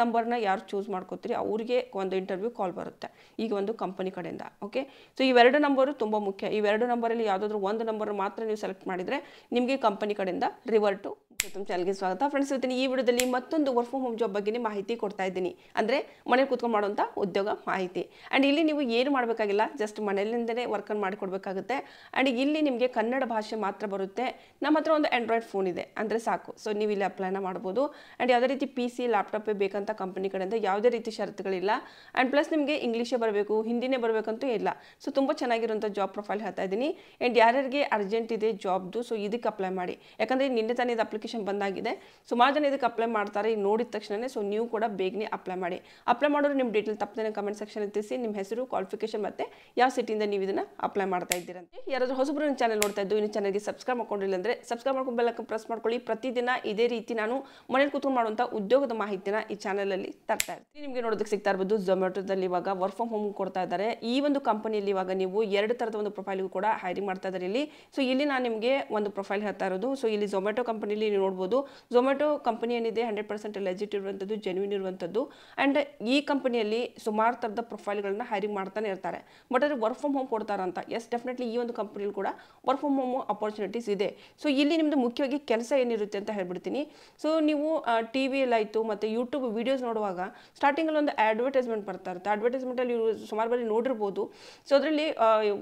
ನಂಬರ್ನ ಯಾರು ಚೂಸ್ ಮಾಡ್ಕೋತೀರಿ ಅವ್ರಿಗೆ ಒಂದು ಇಂಟರ್ವ್ಯೂ ಕಾಲ್ ಬರುತ್ತೆ ಈಗ ಒಂದು ಕಂಪನಿ ಕಡೆಯಿಂದ ಓಕೆ ಸೊ ಇವೆರಡು ನಂಬರು ತುಂಬ ಮುಖ್ಯ ಇವೆರಡು ನಂಬರಲ್ಲಿ ಯಾವುದಾದ್ರು ಒಂದು ನಂಬರ್ ಮಾತ್ರ ನೀವು ಸೆಲೆಕ್ಟ್ ಮಾಡಿದರೆ ನಿಮಗೆ ಕಂಪನಿ ಕಡೆಯಿಂದ ರಿವರ್ಟು ನಮಸ್ತೆ ಚಾನಲ್ಗೆ ಸ್ವಾಗತ ಫ್ರೆಂಡ್ಸ್ ಇವತ್ತಿನ ಈ ವಿಡಿಯೋದಲ್ಲಿ ಮತ್ತೊಂದು ವರ್ಕ್ ಫ್ರಮ್ ಹೋಮ್ ಜಾಬ್ ಬಗ್ಗೆ ಮಾಹಿತಿ ಕೊಡ್ತಾ ಇದ್ದೀನಿ ಅಂದರೆ ಮನೇಲಿ ಕೂತ್ಕೊಂಡು ಮಾಡುವಂಥ ಉದ್ಯೋಗ ಮಾಹಿತಿ ಆ್ಯಂಡ್ ಇಲ್ಲಿ ನೀವು ಏನು ಮಾಡಬೇಕಾಗಿಲ್ಲ ಜಸ್ಟ್ ವರ್ಕನ್ ವರ್ಕನ್ನು ಮಾಡಿಕೊಡ್ಬೇಕಾಗುತ್ತೆ ಆ್ಯಂಡ್ ಇಲ್ಲಿ ನಿಮಗೆ ಕನ್ನಡ ಭಾಷೆ ಮಾತ್ರ ಬರುತ್ತೆ ನಮ್ಮ ಹತ್ರ ಒಂದು ಆ್ಯಂಡ್ರಾಯ್ಡ್ ಫೋನ್ ಇದೆ ಅಂದರೆ ಸಾಕು ಸೊ ನೀವು ಇಲ್ಲಿ ಅಪ್ಲೈನ ಮಾಡ್ಬೋದು ಆ್ಯಂಡ್ ಯಾವುದೇ ರೀತಿ ಪಿ ಸಿ ಲ್ಯಾಪ್ಟಾಪೇ ಬೇಕಂತ ಕಂಪನಿ ಕಡೆಯಿಂದ ಯಾವುದೇ ರೀತಿ ಷರತ್ತುಗಳಿಲ್ಲ ಆ್ಯಂಡ್ ಪ್ಲಸ್ ನಿಮಗೆ ಇಂಗ್ಲೀಷೇ ಬರಬೇಕು ಹಿಂದಿನೇ ಬರಬೇಕಂತೂ ಇಲ್ಲ ಸೊ ತುಂಬ ಚೆನ್ನಾಗಿರುವಂಥ ಜಾಬ್ ಪ್ರೊಫೈಲ್ ಹೇಳ್ತಾ ಇದ್ದೀನಿ ಆ್ಯಂಡ್ ಯಾರ್ಯಾರಿಗೆ ಅರ್ಜೆಂಟ್ ಇದೆ ಜಾಬ್ದು ಸೊ ಇದಕ್ಕೆ ಅಪ್ಲೈ ಮಾಡಿ ಯಾಕಂದರೆ ನಿನ್ನೆ ತಾನೇ ಇದು ಅಪ್ಲಿಕೇಶನ್ ನೋಟಿಫಿಕೇಶನ್ ಬಂದಾಗಿದೆ ಸುಮಾರು ಜನ ಇದಕ್ಕೆ ಅಪ್ಲೈ ಮಾಡ್ತಾರೆ ಈಗ ನೋಡಿದ ತಕ್ಷಣವೇ ಸೊ ನೀವು ಕೂಡ ಬೇಗನೆ ಅಪ್ಲೈ ಮಾಡಿ ಅಪ್ಲೈ ಮಾಡೋರು ನಿಮ್ಮ ಡೀಟೇಲ್ ತಪ್ಪದೇ ಕಮೆಂಟ್ ಸೆಕ್ಷನ್ ತಿಳಿಸಿ ನಿಮ್ಮ ಹೆಸರು ಕ್ವಾಲಿಫಿಕೇಶನ್ ಮತ್ತೆ ಯಾವ ಸಿಟಿಯಿಂದ ನೀವು ಇದನ್ನು ಅಪ್ಲೈ ಮಾಡ್ತಾ ಇದ್ದೀರಂತೆ ಯಾರಾದರೂ ಹೊಸಬ್ರು ಚಾನಲ್ ನೋಡ್ತಾ ಇದ್ದು ಇನ್ನು ಚಾನಲ್ಗೆ ಸಬ್ಸ್ಕ್ರೈಬ್ ಮಾಡ್ಕೊಂಡಿಲ್ಲ ಅಂದರೆ ಸಬ್ಸ್ಕ್ರೈಬ್ ಮಾಡ್ಕೊಂಡು ಬೆಲ್ಲಕ್ಕೆ ಪ್ರೆಸ್ ಮಾಡ್ಕೊಳ್ಳಿ ಪ್ರತಿದಿನ ಇದೇ ರೀತಿ ನಾನು ಮನೇಲಿ ಕೂತ್ಕೊಂಡು ಮಾಡುವಂಥ ಉದ್ಯೋಗದ ಮಾಹಿತಿನ ಈ ಚಾನಲಲ್ಲಿ ತರ್ತಾ ಇರ್ತೀನಿ ನಿಮಗೆ ನೋಡೋದಕ್ಕೆ ಸಿಗ್ತಾ ಇರ್ಬೋದು ಝೊಮ್ಯಾಟೋದಲ್ಲಿ ಇವಾಗ ವರ್ಕ್ ಫ್ರಮ್ ಹೋಮ್ ಕೊಡ್ತಾ ಇದ್ದಾರೆ ಈ ಒಂದು ಕಂಪನಿಯಲ್ಲಿ ಇವಾಗ ನೀವು ಎರಡು ಥರದ ಒಂದು ಪ್ರೊಫೈಲ್ಗೂ ಕೂಡ ಹೈರಿಂಗ್ ಮಾಡ್ತಾ ಇದ್ದಾರೆ ಇಲ್ಲಿ ಸೊ ಇಲ್ಲಿ ನಾನು ನಿಮಗೆ ಒಂದು ಪ್ರೊಫೈಲ್ ಹೇಳ್ತಾ ಇರೋದು ಸೊ ಇಲ್ಲಿ ಝೊಮ್ಯಾಟೊ ಕಂಪನಿಲಿ ನೀವು ನೋಡ್ಬೋದು ಝೊಮ್ಯಾಟೊ ಕಂಪನಿ ಏನಿದೆ ಹಂಡ್ರೆಡ್ ಪರ್ಸೆಂಟ್ ಲೆಜಿಟ್ ಇರುವಂಥದ್ದು ಜೆನ್ಯೂನ್ ಇರುವಂಥದ್ದು ಆ್ಯಂಡ್ ಈ ಕಂಪನಿಯಲ್ಲಿ ಸುಮಾರು ಥರದ ಪ್ರೊಫೈಲ್ಗಳನ್ನ ಹೈರಿಂಗ್ ಮಾಡ್ತಾನೆ ಇರ್ತಾರೆ ಬಟ್ ಆದರೆ ವರ್ಕ್ ಫ್ರಮ್ ಹೋಮ್ ಕೊಡ್ತಾರಂತ ಎಸ್ ಡೆಫಿನೆಟ್ಲಿ ಈ ಒಂದು ಕಂಪನಿಯಲ್ಲಿ ಕೂಡ ವರ್ಕ್ ಫ್ರಮ್ ಹೋಮ್ ಅಪರ್ಚುನಿಟೀಸ್ ಇದೆ ಸೊ ಇಲ್ಲಿ ನಿಮ್ಮದು ಮುಖ್ಯವಾಗಿ ಕೆಲಸ ಏನಿರುತ್ತೆ ಅಂತ ಹೇಳ್ಬಿಡ್ತೀನಿ ಸೊ ನೀವು ಟಿ ವಿಯಲ್ಲಾಯಿತು ಮತ್ತು ಯೂಟ್ಯೂಬ್ ವೀಡಿಯೋಸ್ ನೋಡುವಾಗ ಸ್ಟಾರ್ಟಿಂಗಲ್ಲಿ ಒಂದು ಅಡ್ವರ್ಟೈಸ್ಮೆಂಟ್ ಬರ್ತಾ ಇರುತ್ತೆ ಅಡ್ವರ್ಟೈಸ್ಮೆಂಟಲ್ಲಿ ಇವರು ಸುಮಾರು ಬಾರಿ ನೋಡಿರ್ಬೋದು ಸೊ ಅದರಲ್ಲಿ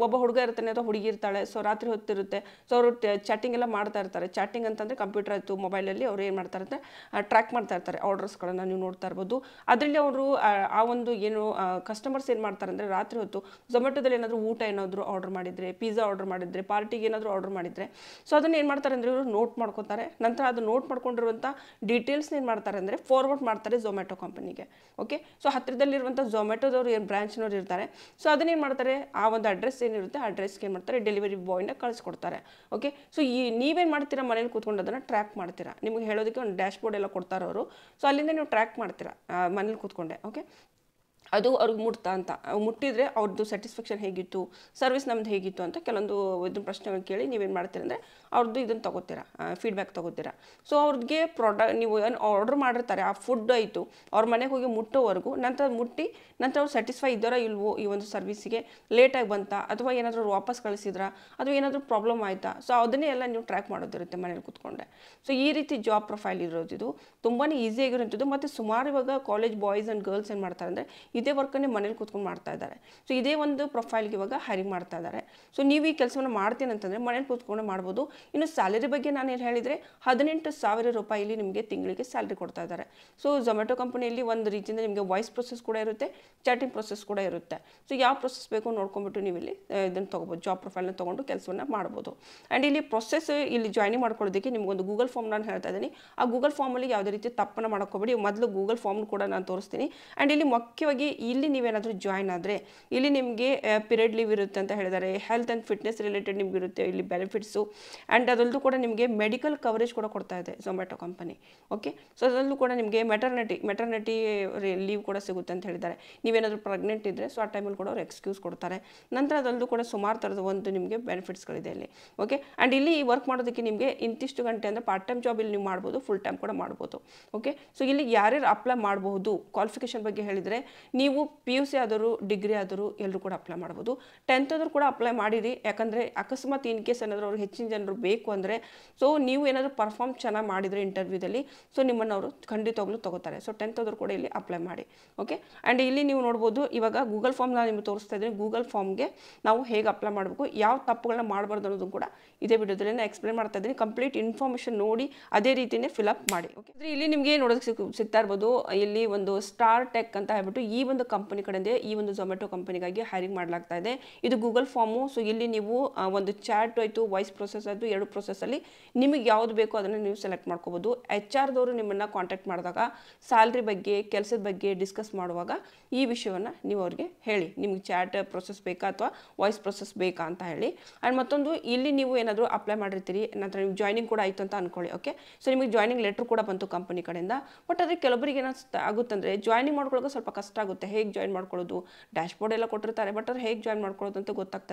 ಒಬ್ಬ ಹುಡುಗ ಇರ್ತಾನೆ ಅಥವಾ ಹುಡುಗಿ ಇರ್ತಾಳೆ ಸೊ ರಾತ್ರಿ ಹೊತ್ತಿರುತ್ತೆ ಸೊ ಅವರು ಚಾಟಿಂಗ್ ಎಲ್ಲ ಮಾಡ್ತಾ ಇರ್ತಾರೆ ಚಾಟಿಂಗ್ ಅಂತಂದರೆ ಕಂಪ್ಯೂಟರ್ ಇವತ್ತು ಮೊಬೈಲಲ್ಲಿ ಅವರು ಏನು ಮಾಡ್ತಾರೆ ಅಂದರೆ ಟ್ರ್ಯಾಕ್ ಮಾಡ್ತಾ ಇರ್ತಾರೆ ಆರ್ಡರ್ಸ್ಗಳನ್ನು ನೀವು ನೋಡ್ತಾ ಇರ್ಬೋದು ಅದರಲ್ಲಿ ಅವರು ಆ ಒಂದು ಏನು ಕಸ್ಟಮರ್ಸ್ ಏನು ಮಾಡ್ತಾರೆ ಅಂದರೆ ರಾತ್ರಿ ಹೊತ್ತು ಝೊಮ್ಯಾಟೋದಲ್ಲಿ ಏನಾದರೂ ಊಟ ಏನಾದರೂ ಆರ್ಡರ್ ಮಾಡಿದರೆ ಪಿಜ್ಜಾ ಆರ್ಡರ್ ಮಾಡಿದರೆ ಪಾರ್ಟಿಗೆ ಏನಾದರೂ ಆರ್ಡರ್ ಮಾಡಿದರೆ ಸೊ ಅದನ್ನು ಏನು ಮಾಡ್ತಾರೆ ಅಂದರೆ ಇವರು ನೋಟ್ ಮಾಡ್ಕೊತಾರೆ ನಂತರ ಅದು ನೋಟ್ ಮಾಡ್ಕೊಂಡಿರುವಂಥ ಡೀಟೇಲ್ಸ್ನ ಏನು ಮಾಡ್ತಾರೆ ಅಂದರೆ ಫಾರ್ವರ್ಡ್ ಮಾಡ್ತಾರೆ ಝೊಮ್ಯಾಟೊ ಕಂಪನಿಗೆ ಓಕೆ ಸೊ ಹತ್ತಿರದಲ್ಲಿರುವಂಥ ಝೊಮ್ಯಾಟೋದವರು ಏನು ಬ್ರ್ಯಾಂಚ್ನವ್ರು ಇರ್ತಾರೆ ಸೊ ಏನು ಮಾಡ್ತಾರೆ ಆ ಒಂದು ಅಡ್ರೆಸ್ ಏನಿರುತ್ತೆ ಅಡ್ರೆಸ್ಗೆ ಏನು ಮಾಡ್ತಾರೆ ಡೆಲಿವರಿ ಬಾಯ್ನ ಕಳಿಸ್ಕೊಡ್ತಾರೆ ಓಕೆ ಸೊ ಈ ನೀವೇನು ಮಾಡ್ತೀರಾ ಮನೇಲಿ ಕೂತ್ಕೊಂಡು ಅದನ್ನು ಟ್ರ್ಯಾಕ್ ಮಾಡ್ತೀರಾ ನಿಮಗೆ ಹೇಳೋದಕ್ಕೆ ಒಂದು ಡ್ಯಾಶ್ ಬೋರ್ಡ್ ಎಲ್ಲ ಕೊಡ್ತಾರೆ ಅವರು ಸೊ ಅಲ್ಲಿಂದ ನೀವು ಟ್ರ್ಯಾಕ್ ಮಾಡ್ತೀರಾ ಮನೇಲಿ ಕೂತ್ಕೊಂಡೆ ಓಕೆ ಅದು ಅವ್ರಿಗೆ ಮುಟ್ತಾ ಅಂತ ಮುಟ್ಟಿದರೆ ಅವ್ರದ್ದು ಸ್ಯಾಟಿಸ್ಫ್ಯಾಕ್ಷನ್ ಹೇಗಿತ್ತು ಸರ್ವಿಸ್ ನಮ್ದು ಹೇಗಿತ್ತು ಅಂತ ಕೆಲವೊಂದು ಇದನ್ನ ಪ್ರಶ್ನೆಗಳು ಕೇಳಿ ನೀವೇನು ಮಾಡ್ತೀರಂದರೆ ಅವ್ರದ್ದು ಇದನ್ನು ತೊಗೋತೀರಾ ಫೀಡ್ಬ್ಯಾಕ್ ತೊಗೋತೀರಾ ಸೊ ಅವ್ರಿಗೆ ಪ್ರಾಡಕ್ಟ್ ನೀವು ಏನು ಆರ್ಡ್ರ್ ಮಾಡಿರ್ತಾರೆ ಆ ಫುಡ್ ಆಯಿತು ಅವ್ರ ಮನೆಗೆ ಹೋಗಿ ಮುಟ್ಟೋವರೆಗೂ ನಂತರ ಮುಟ್ಟಿ ನಂತರ ಅವ್ರು ಸ್ಯಾಟಿಸ್ಫೈ ಇದ್ದಾರಾ ಇಲ್ವೋ ಈ ಒಂದು ಸರ್ವಿಸ್ಗೆ ಲೇಟಾಗಿ ಬಂತಾ ಅಥವಾ ಏನಾದರೂ ವಾಪಸ್ ಕಳಿಸಿದ್ರಾ ಅಥವಾ ಏನಾದರೂ ಪ್ರಾಬ್ಲಮ್ ಆಯಿತಾ ಸೊ ಅದನ್ನೇ ಎಲ್ಲ ನೀವು ಟ್ರ್ಯಾಕ್ ಮಾಡೋದಿರುತ್ತೆ ಮನೇಲಿ ಕೂತ್ಕೊಂಡೆ ಸೊ ಈ ರೀತಿ ಜಾಬ್ ಪ್ರೊಫೈಲ್ ಇರೋದು ಇದು ತುಂಬಾ ಈಸಿಯಾಗಿರೋಂಥದ್ದು ಮತ್ತು ಸುಮಾರು ಇವಾಗ ಕಾಲೇಜ್ ಬಾಯ್ಸ್ ಆ್ಯಂಡ್ ಗರ್ಲ್ಸ್ ಏನು ಮಾಡ್ತಾರೆ ಅಂದರೆ ಇದೇ ವರ್ಕನ್ನೇ ಮನೇಲಿ ಕೂತ್ಕೊಂಡು ಮಾಡ್ತಾ ಇದ್ದಾರೆ ಸೊ ಇದೇ ಒಂದು ಪ್ರೊಫೈಲ್ಗೆ ಇವಾಗ ಹೈರಿಂಗ್ ಮಾಡ್ತಾ ಇದ್ದಾರೆ ಸೊ ನೀವು ಈ ಕೆಲಸವನ್ನು ಮಾಡ್ತೀನಿ ಅಂತಂದರೆ ಮನೇಲಿ ಕೂತ್ಕೊಂಡು ಮಾಡ್ಬೋದು ಇನ್ನು ಸ್ಯಾಲರಿ ಬಗ್ಗೆ ನಾನು ಏನು ಹೇಳಿದರೆ ಹದಿನೆಂಟು ಸಾವಿರ ರೂಪಾಯಿಲಿ ನಿಮಗೆ ತಿಂಗಳಿಗೆ ಸ್ಯಾಲ್ರಿ ಕೊಡ್ತಾ ಇದ್ದಾರೆ ಸೊ ಝೊಮ್ಯಾಟೊ ಕಂಪನಿಯಲ್ಲಿ ಒಂದು ರೀತಿಯಿಂದ ನಿಮಗೆ ವಾಯ್ಸ್ ಪ್ರೊಸೆಸ್ ಕೂಡ ಇರುತ್ತೆ ಚಾಟಿಂಗ್ ಪ್ರೊಸೆಸ್ ಕೂಡ ಇರುತ್ತೆ ಸೊ ಯಾವ ಪ್ರೊಸೆಸ್ ಬೇಕು ನೋಡ್ಕೊಂಡ್ಬಿಟ್ಟು ನೀವು ಇಲ್ಲಿ ಇದನ್ನು ತೊಗೋಬೋದು ಜಾಬ್ ಪ್ರೊಫೈಲ್ನ ತೊಗೊಂಡು ಕೆಲಸವನ್ನು ಮಾಡ್ಬೋದು ಆ್ಯಂಡ್ ಇಲ್ಲಿ ಪ್ರೊಸೆಸ್ ಇಲ್ಲಿ ಜಾಯ್ನಿಂಗ್ ಮಾಡ್ಕೊಳ್ಳೋದಕ್ಕೆ ನಿಮಗೊಂದು ಗೂಗಲ್ ಫಾರ್ಮ್ ನಾನು ಹೇಳ್ತಾ ಇದ್ದೀನಿ ಆ ಗೂಗಲ್ ಫಾರ್ಮಲ್ಲಿ ಯಾವುದೇ ರೀತಿ ತಪ್ಪನ್ನು ಮಾಡ್ಕೊಬೇಡಿ ಮೊದಲು ಗೂಗಲ್ ಫಾರ್ಮ್ ಕೂಡ ನಾನು ತೋರಿಸ್ತೀನಿ ಆ್ಯಂಡ್ ಇಲ್ಲಿ ಮುಖ್ಯವಾಗಿ ಇಲ್ಲಿ ನೀವೇನಾದರೂ ಜಾಯ್ನ್ ಆದರೆ ಇಲ್ಲಿ ನಿಮಗೆ ಪಿರಿಯಡ್ ಲೀವ್ ಇರುತ್ತೆ ಅಂತ ಹೇಳಿದ್ದಾರೆ ಹೆಲ್ತ್ ಆ್ಯಂಡ್ ಫಿಟ್ನೆಸ್ ರಿಲೇಟೆಡ್ ನಿಮಗಿರುತ್ತೆ ಇಲ್ಲಿ ಬೆನಿಫಿಟ್ಸು ಆ್ಯಂಡ್ ಅದರಲ್ಲೂ ಕೂಡ ನಿಮಗೆ ಮೆಡಿಕಲ್ ಕವರೇಜ್ ಕೂಡ ಕೊಡ್ತಾ ಇದೆ ಝೊಮ್ಯಾಟೊ ಕಂಪನಿ ಓಕೆ ಸೊ ಅದರಲ್ಲೂ ಕೂಡ ನಿಮಗೆ ಮೆಟರ್ನಿಟಿ ಮೆಟರ್ನಿಟಿ ಲೀವ್ ಕೂಡ ಸಿಗುತ್ತೆ ಅಂತ ಹೇಳಿದ್ದಾರೆ ನೀವೇನಾದರೂ ಪ್ರೆಗ್ನೆಂಟ್ ಇದ್ದರೆ ಸೊ ಆ ಟೈಮಲ್ಲಿ ಕೂಡ ಅವ್ರು ಎಕ್ಸ್ಕ್ಯೂಸ್ ಕೊಡ್ತಾರೆ ನಂತರ ಅದರಲ್ಲೂ ಕೂಡ ಸುಮಾರು ಥರದ ಒಂದು ನಿಮಗೆ ಬೆನಿಫಿಟ್ಸ್ಗಳಿದೆ ಇಲ್ಲಿ ಓಕೆ ಆ್ಯಂಡ್ ಇಲ್ಲಿ ವರ್ಕ್ ಮಾಡೋದಕ್ಕೆ ನಿಮಗೆ ಇಂತಿಷ್ಟು ಗಂಟೆ ಅಂದರೆ ಪಾರ್ಟ್ ಟೈಮ್ ಜಾಬ್ ಇಲ್ಲಿ ನೀವು ಮಾಡ್ಬೋದು ಫುಲ್ ಟೈಮ್ ಕೂಡ ಮಾಡ್ಬೋದು ಓಕೆ ಸೊ ಇಲ್ಲಿ ಯಾರ್ಯಾರು ಅಪ್ಲೈ ಮಾಡಬಹುದು ಕ್ವಾಲಿಫಿಕೇಷನ್ ಬಗ್ಗೆ ಹೇಳಿದರೆ ನೀವು ಪಿ ಯು ಸಿ ಆದರೂ ಡಿಗ್ರಿ ಆದರೂ ಎಲ್ಲರೂ ಕೂಡ ಅಪ್ಲೈ ಮಾಡ್ಬೋದು ಟೆಂತ್ ಆದರೂ ಕೂಡ ಅಪ್ಲೈ ಮಾಡಿರಿ ಯಾಕಂದರೆ ಅಕಸ್ಮಾತ್ ಇನ್ ಕೇಸ್ ಏನಾದರೂ ಅವ್ರು ಹೆಚ್ಚಿನ ಜನರು ಬೇಕು ಅಂದರೆ ಸೊ ನೀವು ಏನಾದರೂ ಪರ್ಫಾರ್ಮ್ ಚೆನ್ನಾಗಿ ಮಾಡಿದರೆ ಇಂಟರ್ವ್ಯೂದಲ್ಲಿ ಸೊ ನಿಮ್ಮನ್ನು ಅವರು ಖಂಡಿತವಾಗ್ಲೂ ತಗೋತಾರೆ ಸೊ ಟೆಂತ್ ಆದರೂ ಕೂಡ ಇಲ್ಲಿ ಅಪ್ಲೈ ಮಾಡಿ ಓಕೆ ಆ್ಯಂಡ್ ಇಲ್ಲಿ ನೀವು ನೋಡ್ಬೋದು ಇವಾಗ ಗೂಗಲ್ ಫಾರ್ಮ್ ನಾನು ನಿಮಗೆ ತೋರಿಸ್ತಾ ಇದ್ದೀನಿ ಗೂಗಲ್ ಫಾರ್ಮ್ಗೆ ನಾವು ಹೇಗೆ ಅಪ್ಲೈ ಮಾಡಬೇಕು ಯಾವ ತಪ್ಪುಗಳನ್ನ ಮಾಡಬಾರ್ದು ಅನ್ನೋದು ಕೂಡ ಇದೇ ವಿಡಿಯೋದಲ್ಲಿ ನಾನು ಮಾಡ್ತಾ ಇದ್ದೀನಿ ಕಂಪ್ಲೀಟ್ ಇನ್ಫಾರ್ಮೇಷನ್ ನೋಡಿ ಅದೇ ರೀತಿಯೇ ಅಪ್ ಮಾಡಿ ಓಕೆ ಇಲ್ಲಿ ನಿಮಗೆ ನೋಡೋದಕ್ಕೆ ಸಿಕ್ ಸಿಗ್ತಾ ಇರ್ಬೋದು ಇಲ್ಲಿ ಒಂದು ಸ್ಟಾರ್ ಟೆಕ್ ಅಂತ ಹೇಳ್ಬಿಟ್ಟು ಈ ಒಂದು ಕಂಪನಿ ಕಡೆಯಿಂದ ಈ ಒಂದು ಝೊಮ್ಯಾಟೊ ಕಂಪನಿಗಾಗಿ ಹೈರಿಂಗ್ ಮಾಡಲಾಗ್ತಾ ಇದೆ ಇದು ಗೂಗಲ್ ಫಾರ್ಮು ಸೊ ಇಲ್ಲಿ ನೀವು ಒಂದು ಚಾಟ್ ಆಯಿತು ವಾಯ್ಸ್ ಪ್ರೊಸೆಸ್ ಆಯಿತು ಎರಡು ಅಲ್ಲಿ ನಿಮಗೆ ಯಾವ್ದು ಬೇಕೋ ಅದನ್ನು ನೀವು ಸೆಲೆಕ್ಟ್ ಮಾಡ್ಕೋಬೋದು ಎಚ್ ಆರ್ದವರು ನಿಮ್ಮನ್ನು ಕಾಂಟ್ಯಾಕ್ಟ್ ಮಾಡಿದಾಗ ಸ್ಯಾಲ್ರಿ ಬಗ್ಗೆ ಕೆಲಸದ ಬಗ್ಗೆ ಡಿಸ್ಕಸ್ ಮಾಡುವಾಗ ಈ ವಿಷಯವನ್ನು ನೀವು ಅವರಿಗೆ ಹೇಳಿ ನಿಮಗೆ ಚಾಟ್ ಪ್ರೊಸೆಸ್ ಬೇಕಾ ಅಥವಾ ವಾಯ್ಸ್ ಪ್ರೊಸೆಸ್ ಬೇಕಾ ಅಂತ ಹೇಳಿ ಆ್ಯಂಡ್ ಮತ್ತೊಂದು ಇಲ್ಲಿ ನೀವು ಏನಾದರೂ ಅಪ್ಲೈ ಮಾಡಿರ್ತೀರಿ ನಂತರ ನೀವು ಜಾಯ್ನಿಂಗ್ ಕೂಡ ಆಯಿತು ಅಂತ ಅಂದ್ಕೊಳ್ಳಿ ಓಕೆ ಸೊ ನಿಮಗೆ ಜಾಯ್ನಿಂಗ್ ಲೆಟ್ರ್ ಕೂಡ ಬಂತು ಕಂಪನಿ ಕಡೆಯಿಂದ ಬಟ್ ಅದಕ್ಕೆ ಕೆಲವರಿಗೆ ಏನಾದ್ರು ಆಗುತ್ತಂದರೆ ಜಾಯ್ನಿಂಗ್ ಮಾಡ್ಕೊಳ್ಳೋಕೆ ಸ್ವಲ್ಪ ಕಷ್ಟ ಆಗುತ್ತೆ ಹೇಗೆ ಜಾಯ್ನ್ ಮಾಡ್ಕೊಳ್ಳೋದು ಡ್ಯಾಶ್ ಬೋರ್ಡ್ ಎಲ್ಲ ಕೊಟ್ಟಿರ್ತಾರೆ ಬಟ್ ಅದ್ರ ಹೇಗೆ ಜಾಯ್ನ್ ಮಾಡ್ಕೊಳ್ಳೋದು ಅಂತ ಗೊತ್ತಾಗ್ತಾ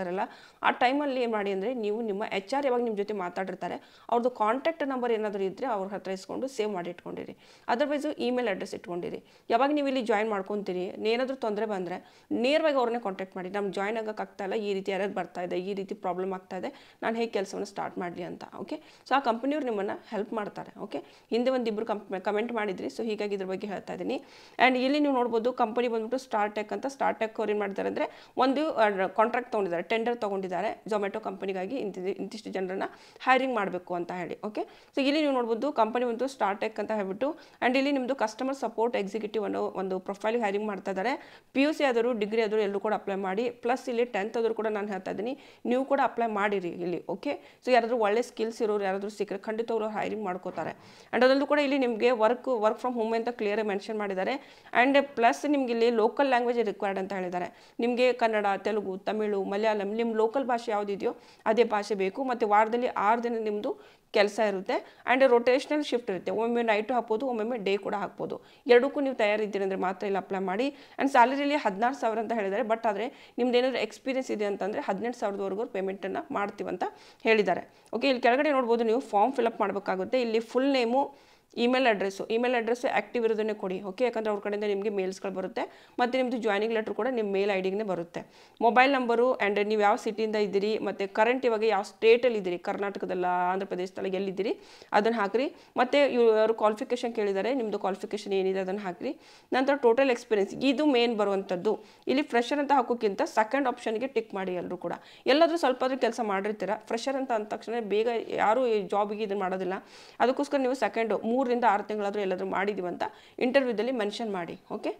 ಆ ಟೈಮಲ್ಲಿ ಏನು ಮಾಡಿ ಅಂದರೆ ನೀವು ನಿಮ್ಮ ಎಚ್ ಆರ್ ಯಾವಾಗ ನಿಮ್ಮ ಜೊತೆ ಜೊತೆ ಮಾತಾಡಿರ್ತಾರೆ ಅವ್ರದ್ದು ಕಾಂಟ್ಯಾಕ್ಟ್ ನಂಬರ್ ಏನಾದರೂ ಇದ್ದರೆ ಅವ್ರ ಹತ್ರ ಇಸ್ಕೊಂಡು ಸೇವ್ ಮಾಡಿ ಇಟ್ಕೊಂಡಿರಿ ಅದರ್ವೈಸು ಇಮೇಲ್ ಅಡ್ರೆಸ್ ಇಟ್ಕೊಂಡಿರಿ ಯಾವಾಗ ನೀವು ಇಲ್ಲಿ ಜಾಯ್ನ್ ಮಾಡ್ಕೊತೀರಿ ಏನಾದರೂ ತೊಂದರೆ ಬಂದರೆ ನೇರವಾಗಿ ಅವ್ರನ್ನೇ ಕಾಂಟ್ಯಾಕ್ಟ್ ಮಾಡಿ ನಮ್ಗೆ ಜಾಯ್ನ್ ಆಗೋಕ್ಕಾಗ್ತಾ ಇಲ್ಲ ಈ ರೀತಿ ಯಾರ್ಯಾರು ಬರ್ತಾ ಇದೆ ಈ ರೀತಿ ಪ್ರಾಬ್ಲಮ್ ಆಗ್ತಾ ಇದೆ ನಾನು ಹೇಗೆ ಕೆಲಸವನ್ನು ಸ್ಟಾರ್ಟ್ ಮಾಡಲಿ ಅಂತ ಓಕೆ ಸೊ ಆ ಕಂಪನಿಯವ್ರು ನಿಮ್ಮನ್ನು ಹೆಲ್ಪ್ ಮಾಡ್ತಾರೆ ಓಕೆ ಹಿಂದೆ ಒಂದಿಬ್ಬರು ಕಂಪ್ ಕಮೆಂಟ್ ಮಾಡಿದ್ರಿ ಸೊ ಹೀಗಾಗಿ ಇದ್ರ ಬಗ್ಗೆ ಹೇಳ್ತಾ ಇದ್ದೀನಿ ಆ್ಯಂಡ್ ಇಲ್ಲಿ ನೀವು ನೋಡ್ಬೋದು ಕಂಪನಿ ಬಂದ್ಬಿಟ್ಟು ಸ್ಟಾರ್ಟೆಕ್ ಅಂತ ಸ್ಟಾರ್ಟ್ ಟೆಕ್ ಅವ್ರು ಏನು ಮಾಡ್ತಾರೆ ಅಂದರೆ ಒಂದು ಕಾಂಟ್ರಾಕ್ಟ್ ತೊಗೊಂಡಿದ್ದಾರೆ ಟೆಂಡರ್ ತೊಗೊಂಡಿದ್ದಾರೆ ಝೊಮ್ಯಾಟೊ ಕಂಪನಿಗಾಗಿ ಇಂತಿಷ್ಟು ಜನರನ್ನು ಹೈರಿಂಗ್ ಮಾಡಬೇಕು ಅಂತ ಹೇಳಿ ಓಕೆ ಸೊ ಇಲ್ಲಿ ನೀವು ನೋಡ್ಬೋದು ಕಂಪನಿ ಒಂದು ಸ್ಟಾರ್ಟೆಕ್ ಅಂತ ಹೇಳ್ಬಿಟ್ಟು ಆ್ಯಂಡ್ ಇಲ್ಲಿ ನಿಮ್ಮದು ಕಸ್ಟಮರ್ ಸಪೋರ್ಟ್ ಎಕ್ಸಿಕ್ಯೂಟಿವ್ ಅನ್ನೋ ಒಂದು ಪ್ರೊಫೈಲ್ ಹೈರಿಂಗ್ ಮಾಡ್ತಾ ಇದ್ದಾರೆ ಪಿ ಯು ಸಿ ಆದರೂ ಡಿಗ್ರಿ ಆದರೂ ಎಲ್ಲರೂ ಕೂಡ ಅಪ್ಲೈ ಮಾಡಿ ಪ್ಲಸ್ ಇಲ್ಲಿ ಟೆಂತ್ ಆದರೂ ಕೂಡ ನಾನು ಹೇಳ್ತಾ ಇದ್ದೀನಿ ನೀವು ಕೂಡ ಅಪ್ಲೈ ಮಾಡಿರಿ ಇಲ್ಲಿ ಓಕೆ ಸೊ ಯಾರಾದರೂ ಒಳ್ಳೆ ಸ್ಕಿಲ್ಸ್ ಇರೋರು ಯಾರಾದರೂ ಸಿಕ್ಕರೆ ಖಂಡಿತ ಅವರು ಹೈರಿಂಗ್ ಮಾಡ್ಕೋತಾರೆ ಆ್ಯಂಡ್ ಅದರಲ್ಲೂ ಕೂಡ ಇಲ್ಲಿ ನಿಮಗೆ ವರ್ಕ್ ವರ್ಕ್ ಫ್ರಮ್ ಹೋಮ್ ಅಂತ ಕ್ಲಿಯರ್ ಮೆನ್ಷನ್ ಮಾಡಿದ್ದಾರೆ ಆ್ಯಂಡ್ ಪ್ಲಸ್ ನಿಮಗೆ ಇಲ್ಲಿ ಲೋಕಲ್ ಲ್ಯಾಂಗ್ವೇಜ್ ರಿಕ್ವೈರ್ಡ್ ಅಂತ ಹೇಳಿದ್ದಾರೆ ನಿಮಗೆ ಕನ್ನಡ ತೆಲುಗು ತಮಿಳು ಮಲಯಾಳಂ ನಿಮ್ಮ ಲೋಕಲ್ ಭಾಷೆ ಯಾವುದಿದೆಯೋ ಅದೇ ಭಾಷೆ ಬೇಕು ಮತ್ತು ವಾರದಲ್ಲಿ ವಾರದಲ್ಲಿ ಆರು ದಿನ ನಿಮ್ಮದು ಕೆಲಸ ಇರುತ್ತೆ ಆ್ಯಂಡ್ ರೊಟೇಷನಲ್ ಶಿಫ್ಟ್ ಇರುತ್ತೆ ಒಮ್ಮೆ ನೈಟು ಹಾಕ್ಬೋದು ಒಮ್ಮೊಮ್ಮೆ ಡೇ ಕೂಡ ಹಾಕ್ಬೋದು ಎರಡಕ್ಕೂ ನೀವು ತಯಾರಿದ್ದೀರಿ ಅಂದ್ರೆ ಮಾತ್ರ ಇಲ್ಲಿ ಅಪ್ಲೈ ಮಾಡಿ ಆ್ಯಂಡ್ ಸ್ಯಾಲರಿಲಿ ಹದಿನಾರು ಸಾವಿರ ಅಂತ ಹೇಳಿದ್ದಾರೆ ಬಟ್ ಆದರೆ ನಿಮ್ದು ಏನಾದರೂ ಎಕ್ಸ್ಪೀರಿಯನ್ಸ್ ಇದೆ ಅಂತಂದರೆ ಹದಿನೆಂಟು ಸಾವಿರದವರೆಗೂ ಪೇಮೆಂಟನ್ನು ಅಂತ ಹೇಳಿದ್ದಾರೆ ಓಕೆ ಇಲ್ಲಿ ಕೆಳಗಡೆ ನೋಡ್ಬೋದು ನೀವು ಫಾರ್ಮ್ ಫಿಲಪ್ ಮಾಡಬೇಕಾಗುತ್ತೆ ಇಲ್ಲಿ full name email address email address active ಇರೋದನ್ನೇ ಕೊಡಿ ಓಕೆ ಯಾಕಂದರೆ ಅವ್ರ ಕಡೆಯಿಂದ ನಿಮಗೆ ಮೇಲ್ಸ್ಗಳು ಬರುತ್ತೆ ಮತ್ತು ನಿಮ್ಮದು ಜಾಯ್ನಿಂಗ್ ಲೆಟ್ರ್ ಕೂಡ ನಿಮ್ಮ ಮೇಲ್ ಐ ಬರುತ್ತೆ ಮೊಬೈಲ್ ನಂಬರು ಆ್ಯಂಡ್ ನೀವು ಯಾವ ಸಿಟಿಯಿಂದ ಇದ್ದೀರಿ ಮತ್ತು ಕರೆಂಟ್ ಇವಾಗ ಯಾವ ಸ್ಟೇಟಲ್ಲಿ ಇದ್ದೀರಿ ಕರ್ನಾಟಕದಲ್ಲ ಆಂಧ್ರ ಪ್ರದೇಶದಲ್ಲಿ ಎಲ್ಲಿದ್ದೀರಿ ಅದನ್ನು ಹಾಕಿರಿ ಮತ್ತು ಇವರು ಕ್ವಾಲಿಫಿಕೇಷನ್ ಕೇಳಿದ್ದಾರೆ ನಿಮ್ಮದು ಕ್ವಾಲಿಫಿಕೇಷನ್ ಏನಿದೆ ಅದನ್ನು ಹಾಕಿರಿ ನಂತರ ಟೋಟಲ್ ಎಕ್ಸ್ಪೀರಿಯನ್ಸ್ ಇದು ಮೇನ್ ಬರುವಂಥದ್ದು ಇಲ್ಲಿ ಫ್ರೆಷರ್ ಅಂತ ಹಾಕೋಕ್ಕಿಂತ ಸೆಕೆಂಡ್ ಆಪ್ಷನ್ಗೆ ಟಿಕ್ ಮಾಡಿ ಎಲ್ಲರೂ ಕೂಡ ಎಲ್ಲಾದರೂ ಸ್ವಲ್ಪ ಆದರೂ ಕೆಲಸ ಮಾಡಿರ್ತೀರ ಫ್ರೆಷರ್ ಅಂತ ಅಂದ ತಕ್ಷಣ ಬೇಗ ಯಾರು ಈ ಜಾಬಿಗೆ ಇದನ್ನು ಮಾಡೋದಿಲ್ಲ ಅದಕ್ಕೋಸ್ಕರ ನೀವು ಸೆಕೆಂಡು ಮೂರರಿಂದ ಆರು ತಿಂಗಳಾದರೂ ಎಲ್ಲಾದರೂ ಮಾಡಿದ್ದೀವಿ ಅಂತ ಇಂಟರ್ವ್ಯೂದಲ್ಲಿ ಮೆನ್ಷನ್ ಮಾಡಿ ಓಕೆ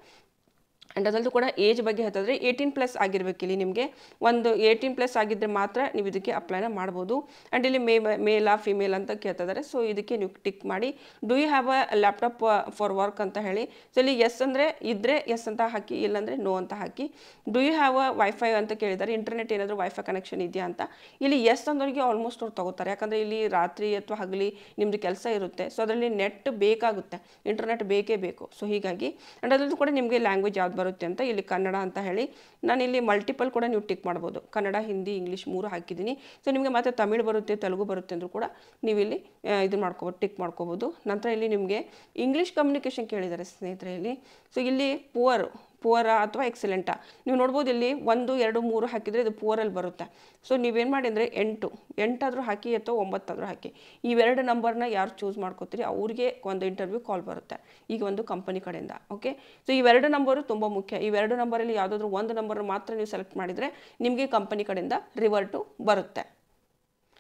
ಆ್ಯಂಡ್ ಅದರಲ್ಲೂ ಕೂಡ ಏಜ್ ಬಗ್ಗೆ ಹೇಳ್ತಂದರೆ ಏಯ್ಟೀನ್ ಪ್ಲಸ್ ಆಗಿರಬೇಕು ಇಲ್ಲಿ ನಿಮಗೆ ಒಂದು ಏಯ್ಟೀನ್ ಪ್ಲಸ್ ಆಗಿದ್ದರೆ ಮಾತ್ರ ನೀವು ಇದಕ್ಕೆ ಅಪ್ಲೈನ ಮಾಡ್ಬೋದು ಆ್ಯಂಡ್ ಇಲ್ಲಿ ಮೇ ಆ ಫಿಮೇಲ್ ಅಂತ ಕೇಳ್ತಾರೆ ಸೊ ಇದಕ್ಕೆ ನೀವು ಟಿಕ್ ಮಾಡಿ do you have a laptop for work ಅಂತ ಹೇಳಿ ಸೊ ಇಲ್ಲಿ ಎಸ್ ಅಂದರೆ ಇದ್ದರೆ ಎಸ್ ಅಂತ ಹಾಕಿ ಇಲ್ಲಾಂದರೆ ನೋ ಅಂತ ಹಾಕಿ do you have a wifi ಅಂತ ಕೇಳಿದ್ದಾರೆ ಇಂಟರ್ನೆಟ್ ಏನಾದರೂ ವೈಫೈ ಕನೆಕ್ಷನ್ ಇದೆಯಾ ಅಂತ ಇಲ್ಲಿ ಎಸ್ ಅಂದವರಿಗೆ ಆಲ್ಮೋಸ್ಟ್ ಅವ್ರು ತೊಗೋತಾರೆ ಯಾಕಂದರೆ ಇಲ್ಲಿ ರಾತ್ರಿ ಅಥವಾ ಹಗಲಿ ನಿಮ್ಮದು ಕೆಲಸ ಇರುತ್ತೆ ಸೊ ಅದರಲ್ಲಿ ನೆಟ್ ಬೇಕಾಗುತ್ತೆ ಇಂಟರ್ನೆಟ್ ಬೇಕೇ ಬೇಕು ಸೊ ಹೀಗಾಗಿ ಆ್ಯಂಡ್ ಅದರಲ್ಲೂ ಕೂಡ ನಿಮಗೆ ಲ್ಯಾಂಗ್ವೇಜ್ ಯಾವ್ದು ಬರುತ್ತೆ ಅಂತ ಇಲ್ಲಿ ಕನ್ನಡ ಅಂತ ಹೇಳಿ ನಾನು ಇಲ್ಲಿ ಮಲ್ಟಿಪಲ್ ಕೂಡ ನೀವು ಟಿಕ್ ಮಾಡ್ಬೋದು ಕನ್ನಡ ಹಿಂದಿ ಇಂಗ್ಲೀಷ್ ಮೂರು ಹಾಕಿದ್ದೀನಿ ಸೊ ನಿಮಗೆ ಮತ್ತೆ ತಮಿಳು ಬರುತ್ತೆ ತೆಲುಗು ಬರುತ್ತೆ ಅಂದರೂ ಕೂಡ ನೀವು ಇಲ್ಲಿ ಇದು ಮಾಡ್ಕೋಬೋದು ಟಿಕ್ ಮಾಡ್ಕೋಬೋದು ನಂತರ ಇಲ್ಲಿ ನಿಮಗೆ ಇಂಗ್ಲೀಷ್ ಕಮ್ಯುನಿಕೇಷನ್ ಕೇಳಿದ್ದಾರೆ ಸ್ನೇಹಿತರೆ ಇಲ್ಲಿ ಸೊ ಇಲ್ಲಿ ಪುವರ್ ಪುವರಾ ಅಥವಾ ಎಕ್ಸಲೆಂಟಾ ನೀವು ನೋಡ್ಬೋದು ಇಲ್ಲಿ ಒಂದು ಎರಡು ಮೂರು ಹಾಕಿದರೆ ಇದು ಪುವರಲ್ಲಿ ಬರುತ್ತೆ ಸೊ ನೀವೇನು ಮಾಡಿ ಅಂದರೆ ಎಂಟು ಎಂಟಾದರೂ ಹಾಕಿ ಅಥವಾ ಒಂಬತ್ತಾದರೂ ಹಾಕಿ ಇವೆರಡು ನಂಬರ್ನ ಯಾರು ಚೂಸ್ ಮಾಡ್ಕೋತೀರಿ ಅವ್ರಿಗೆ ಒಂದು ಇಂಟರ್ವ್ಯೂ ಕಾಲ್ ಬರುತ್ತೆ ಈಗ ಒಂದು ಕಂಪನಿ ಕಡೆಯಿಂದ ಓಕೆ ಸೊ ಇವೆರಡು ನಂಬರು ತುಂಬ ಮುಖ್ಯ ಇವೆರಡು ನಂಬರಲ್ಲಿ ಯಾವುದಾದ್ರೂ ಒಂದು ನಂಬರ್ ಮಾತ್ರ ನೀವು ಸೆಲೆಕ್ಟ್ ಮಾಡಿದರೆ ನಿಮಗೆ ಕಂಪನಿ ಕಡೆಯಿಂದ ರಿವರ್ಟು ಬರುತ್ತೆ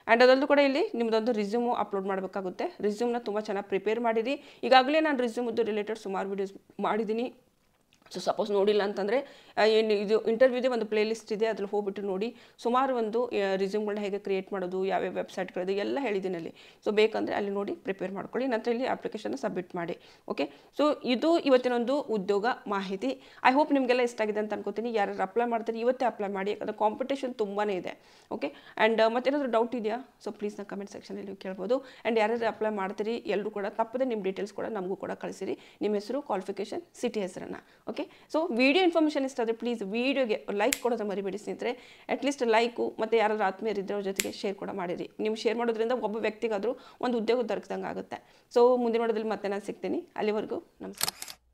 ಆ್ಯಂಡ್ ಅದರಲ್ಲೂ ಕೂಡ ಇಲ್ಲಿ ನಿಮ್ಮದೊಂದು ರಿಸ್ಯೂಮು ಅಪ್ಲೋಡ್ ಮಾಡಬೇಕಾಗುತ್ತೆ ರಿಸ್ಯೂಮ್ನ ತುಂಬ ಚೆನ್ನಾಗಿ ಪ್ರಿಪೇರ್ ಮಾಡಿರಿ ಈಗಾಗಲೇ ನಾನು ರಿಸ್ಯೂಮ್ದು ರಿಲೇಟೆಡ್ ಸುಮಾರು ವೀಡಿಯೋಸ್ ಮಾಡಿದ್ದೀನಿ ಸೊ ಸಪೋಸ್ ನೋಡಿಲ್ಲ ಅಂತಂದರೆ ಏನು ಇದು ಇಂಟರ್ವ್ಯೂದೇ ಒಂದು ಪ್ಲೇ ಲಿಸ್ಟ್ ಇದೆ ಅದ್ರಲ್ಲಿ ಹೋಗ್ಬಿಟ್ಟು ನೋಡಿ ಸುಮಾರು ಒಂದು ರಿಸ್ಯೂಮ್ಗಳನ್ನ ಹೇಗೆ ಕ್ರಿಯೇಟ್ ಮಾಡೋದು ಯಾವ್ಯಾವ ವೆಬ್ಸೈಟ್ಗಳಿದೆ ಎಲ್ಲ ಹೇಳಿದ್ದೀನಿ ಅಲ್ಲಿ ಸೊ ಬೇಕಂದರೆ ಅಲ್ಲಿ ನೋಡಿ ಪ್ರಿಪೇರ್ ಮಾಡ್ಕೊಳ್ಳಿ ನಂತರ ಇಲ್ಲಿ ಅಪ್ಲಿಕೇಶನ್ನ ಸಬ್ಮಿಟ್ ಮಾಡಿ ಓಕೆ ಸೊ ಇದು ಇವತ್ತಿನೊಂದು ಉದ್ಯೋಗ ಮಾಹಿತಿ ಐ ಹೋಪ್ ನಿಮಗೆಲ್ಲ ಇಷ್ಟ ಆಗಿದೆ ಅಂತ ಅನ್ಕೋತೀನಿ ಯಾರು ಅಪ್ಲೈ ಮಾಡ್ತೀರಿ ಇವತ್ತೇ ಅಪ್ಲೈ ಮಾಡಿ ಯಾಕಂದರೆ ಕಾಂಪಿಟೇಷನ್ ತುಂಬಾ ಇದೆ ಓಕೆ ಆ್ಯಂಡ್ ಮತ್ತೇನಾದರೂ ಡೌಟ್ ಇದೆಯಾ ಸೊ ಪ್ಲೀಸ್ ನಾನು ಕಮೆಂಟ್ ಸೆಕ್ಷನಲ್ಲಿ ನೀವು ಕೇಳ್ಬೋದು ಆ್ಯಂಡ್ ಯಾರ್ಯಾರು ಅಪ್ಲೈ ಮಾಡ್ತೀರಿ ಎಲ್ಲರೂ ಕೂಡ ತಪ್ಪದೆ ನಿಮ್ಮ ಡೀಟೇಲ್ಸ್ ಕೂಡ ನಮಗೂ ಕೂಡ ಕಳಿಸಿರಿ ನಿಮ್ಮ ಹೆಸರು ಕ್ವಾಲಿಫಿಕೇಷನ್ ಸಿಟಿ ಹೆಸರನ್ನು okay okay so video information ಇಷ್ಟ ಪ್ಲೀಸ್ ವೀಡಿಯೋಗೆ ಲೈಕ್ ಕೊಡೋದು ಮರಿಬೇಡಿ ಸ್ನೇಹಿತರೆ ಲೀಸ್ಟ್ ಲೈಕು ಮತ್ತು ಯಾರಾದರೂ ಆತ್ಮೀಯರಿದ್ದರೆ ಅವ್ರ ಜೊತೆಗೆ ಶೇರ್ ಕೂಡ ಮಾಡಿರಿ ನೀವು ಶೇರ್ ಮಾಡೋದ್ರಿಂದ ಒಬ್ಬ ವ್ಯಕ್ತಿಗಾದರೂ ಒಂದು ಉದ್ಯೋಗ ದೊರಕಿದಂಗೆ ಆಗುತ್ತೆ ಸೊ ಮುಂದಿನ ಮಾಡೋದ್ರಲ್ಲಿ ಮತ್ತೆ ನಾನು ಸಿಗ್ತೀನಿ ಅಲ್ಲಿವರೆಗೂ ನಮಸ್ಕಾರ